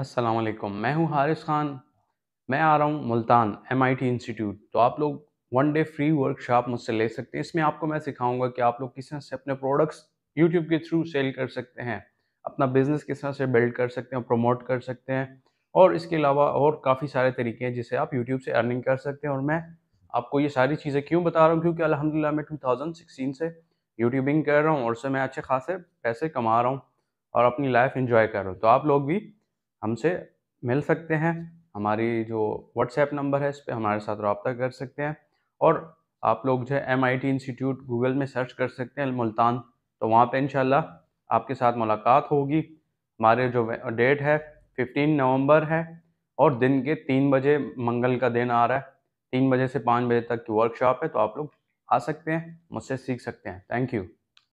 असलम मैं हूं हारिस ख़ान मैं आ रहा हूं मुल्तान एमआईटी इंस्टीट्यूट तो आप लोग वन डे फ्री वर्कशॉप मुझसे ले सकते हैं इसमें आपको मैं सिखाऊंगा कि आप लोग किस तरह से अपने प्रोडक्ट्स यूट्यूब के थ्रू सेल कर सकते हैं अपना बिजनेस किस तरह से बिल्ड कर सकते हैं प्रमोट कर सकते हैं और इसके अलावा और काफ़ी सारे तरीके हैं जिसे आप यूट्यूब से अर्निंग कर सकते हैं और मैं आपको ये सारी चीज़ें क्यों बता रहा हूँ क्योंकि अलहमदिल्ला मैं टू से यूट्यूबिंग कर रहा हूँ और उससे मैं अच्छे खासे पैसे कमा रहा हूँ और अपनी लाइफ इंजॉय कर रहा हूँ तो आप लोग भी हमसे मिल सकते हैं हमारी जो व्हाट्सएप नंबर है इस पर हमारे साथ रबता कर सकते हैं और आप लोग जो है M I T institute Google में सर्च कर सकते हैं मुल्तान तो वहाँ पर इन आपके साथ मुलाकात होगी हमारे जो डेट है फिफ्टीन नवंबर है और दिन के तीन बजे मंगल का दिन आ रहा है तीन बजे से पाँच बजे तक की वर्कशॉप है तो आप लोग आ सकते हैं मुझसे सीख सकते हैं थैंक यू